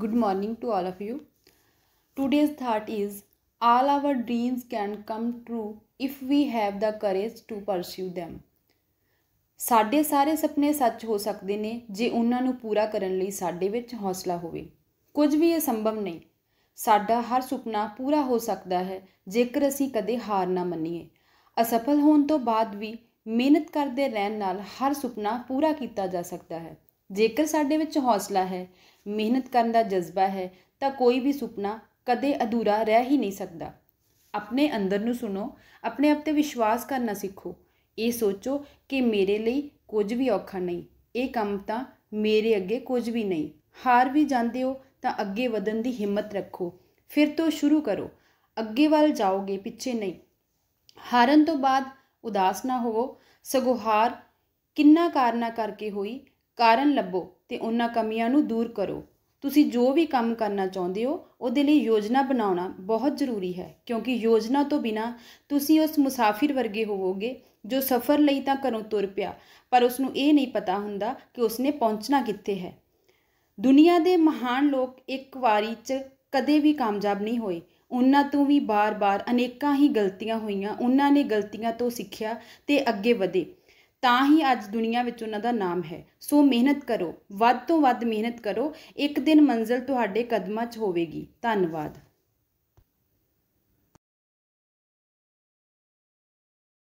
good morning to all of you today's thought is all our dreams can come true if we have the courage to pursue them ਸਾਡੇ ਸਾਰੇ ਸੁਪਨੇ ਸੱਚ ਹੋ ਸਕਦੇ ਨੇ ਜੇ ਉਹਨਾਂ ਨੂੰ ਪੂਰਾ ਕਰਨ ਲਈ ਸਾਡੇ ਵਿੱਚ ਹੌਸਲਾ ਹੋਵੇ ਕੁਝ ਵੀ ਇਹ ਸੰਭਵ ਨਹੀਂ ਸਾਡਾ ਹਰ ਸੁਪਨਾ ਪੂਰਾ ਹੋ ਸਕਦਾ ਹੈ ਜੇਕਰ ਅਸੀਂ ਕਦੇ ਹਾਰ ਨਾ ਮੰਨੀਏ ਅਸਫਲ ਹੋਣ ਤੋਂ ਬਾਅਦ ਵੀ ਮਿਹਨਤ ਕਰਦੇ ਰਹਿਣ ਨਾਲ ਹਰ ਸੁਪਨਾ ਪੂਰਾ ਕੀਤਾ ਜਾ ਸਕਦਾ ਹੈ ਜੇਕਰ ਸਾਡੇ ਵਿੱਚ ਹੌਸਲਾ ਹੈ ਮਿਹਨਤ ਕਰਨ ਦਾ ਜਜ਼ਬਾ ਹੈ ਤਾਂ ਕੋਈ ਵੀ ਸੁਪਨਾ ਕਦੇ ਅਧੂਰਾ ਰਹਿ ਹੀ ਨਹੀਂ ਸਕਦਾ ਆਪਣੇ ਅੰਦਰ ਨੂੰ ਸੁਣੋ ਆਪਣੇ ਆਪ ਤੇ ਵਿਸ਼ਵਾਸ ਕਰਨਾ ਸਿੱਖੋ ਇਹ ਸੋਚੋ ਕਿ ਮੇਰੇ ਲਈ ਕੁਝ ਵੀ ਔਖਾ ਨਹੀਂ ਇਹ ਕੰਮ ਤਾਂ ਮੇਰੇ ਅੱਗੇ ਕੁਝ ਵੀ ਨਹੀਂ ਹਾਰ ਵੀ ਜਾਂਦੇ ਹੋ ਤਾਂ ਅੱਗੇ ਵਧਣ ਦੀ ਹਿੰਮਤ ਰੱਖੋ ਫਿਰ ਤੋਂ ਸ਼ੁਰੂ ਕਰੋ ਅੱਗੇ ਵੱਲ ਜਾਓਗੇ ਪਿੱਛੇ ਨਹੀਂ ਹਾਰਨ ਤੋਂ ਬਾਅਦ ਉਦਾਸ ਨਾ ਹੋਵੋ ਸਗੋਂ ਹਾਰ ਕਿੰਨਾ ਕਾਰਨਾ ਕਰਕੇ ਹੋਈ ਕਾਰਨ ਲੱਭੋ ਤੇ ਉਹਨਾਂ ਕਮੀਆਂ ਨੂੰ ਦੂਰ ਕਰੋ ਤੁਸੀਂ ਜੋ ਵੀ ਕੰਮ ਕਰਨਾ ਚਾਹੁੰਦੇ ਹੋ ਉਹਦੇ ਲਈ ਯੋਜਨਾ ਬਣਾਉਣਾ ਬਹੁਤ ਜ਼ਰੂਰੀ ਹੈ ਕਿਉਂਕਿ ਯੋਜਨਾ ਤੋਂ ਬਿਨਾ ਤੁਸੀਂ ਉਸ ਮੁਸਾਫਿਰ ਵਰਗੇ ਹੋਵੋਗੇ ਜੋ ਸਫ਼ਰ ਲਈ ਤਾਂ ਘਰੋਂ ਤੁਰ ਪਿਆ ਪਰ ਉਸ ਨੂੰ ਇਹ ਨਹੀਂ ਪਤਾ ਹੁੰਦਾ ਕਿ ਉਸਨੇ ਪਹੁੰਚਣਾ ਕਿੱਥੇ ਹੈ ਦੁਨੀਆ ਦੇ ਮਹਾਨ ਲੋਕ ਇੱਕ ਵਾਰੀ 'ਚ ਕਦੇ ਵੀ ਕਾਮਯਾਬ ਨਹੀਂ ਹੋਏ ਉਹਨਾਂ ਤੋਂ ਵੀ ਬਾਰ-ਬਾਰ ਅਨੇਕਾਂ ਹੀ ਗਲਤੀਆਂ ਹੋਈਆਂ ਉਹਨਾਂ ਨੇ ਗਲਤੀਆਂ ਤੋਂ ਸਿੱਖਿਆ ਤੇ ਅੱਗੇ ਵਧੇ ਤਾਂ ਹੀ ਅੱਜ ਦੁਨੀਆ ਵਿੱਚ ਉਹਨਾਂ ਦਾ ਨਾਮ ਹੈ ਸੋ ਮਿਹਨਤ ਕਰੋ ਵੱਧ ਤੋਂ ਵੱਧ ਮਿਹਨਤ ਕਰੋ ਇੱਕ ਦਿਨ ਮੰਜ਼ਲ ਤੁਹਾਡੇ ਕਦਮਾਂ 'ਚ ਹੋਵੇਗੀ ਧੰਨਵਾਦ